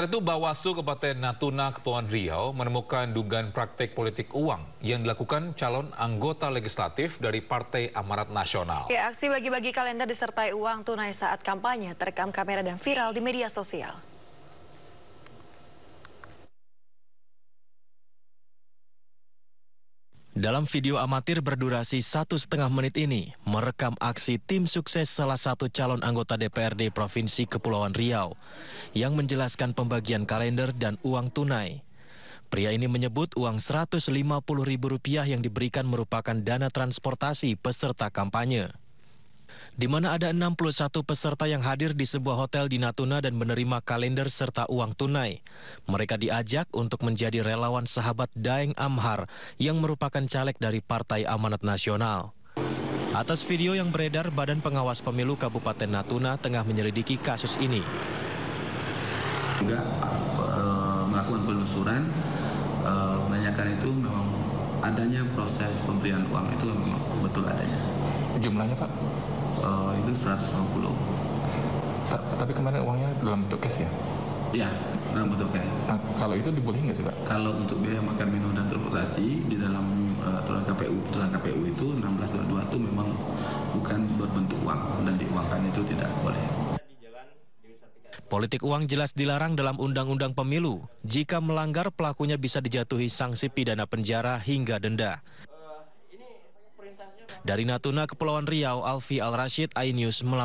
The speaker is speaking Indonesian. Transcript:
Sementara itu, Bawaslu Kabupaten Natuna Kepulauan Riau menemukan dugaan praktik politik uang yang dilakukan calon anggota legislatif dari Partai Amarat Nasional. Ya, aksi bagi-bagi kalender disertai uang tunai saat kampanye terekam kamera dan viral di media sosial. Dalam video amatir berdurasi satu setengah menit ini, merekam aksi tim sukses salah satu calon anggota DPRD Provinsi Kepulauan Riau yang menjelaskan pembagian kalender dan uang tunai. Pria ini menyebut uang Rp150.000 yang diberikan merupakan dana transportasi peserta kampanye di mana ada 61 peserta yang hadir di sebuah hotel di Natuna dan menerima kalender serta uang tunai. Mereka diajak untuk menjadi relawan sahabat Daeng Amhar yang merupakan caleg dari Partai Amanat Nasional. Atas video yang beredar, Badan Pengawas Pemilu Kabupaten Natuna tengah menyelidiki kasus ini. Juga eh, melakukan penelusuran, eh, menanyakan itu memang adanya proses pemberian uang itu memang betul adanya. Jumlahnya Pak? itu 150. Ta tapi kemarin uangnya dalam bentuk cash ya? Ya, dalam bentuk cash. Nah, kalau itu diboleh nggak sih Pak? Kalau untuk biaya makan minum dan transportasi di dalam uh, eh, KPU, aturan KPU itu 1622 itu memang bukan berbentuk uang dan diuangkan itu tidak boleh. Politik uang jelas dilarang dalam Undang-Undang Pemilu. Jika melanggar, pelakunya bisa dijatuhi sanksi pidana penjara hingga denda. Dari Natuna, Kepulauan Riau, Alfi Al-Rashid, iNews melaporkan.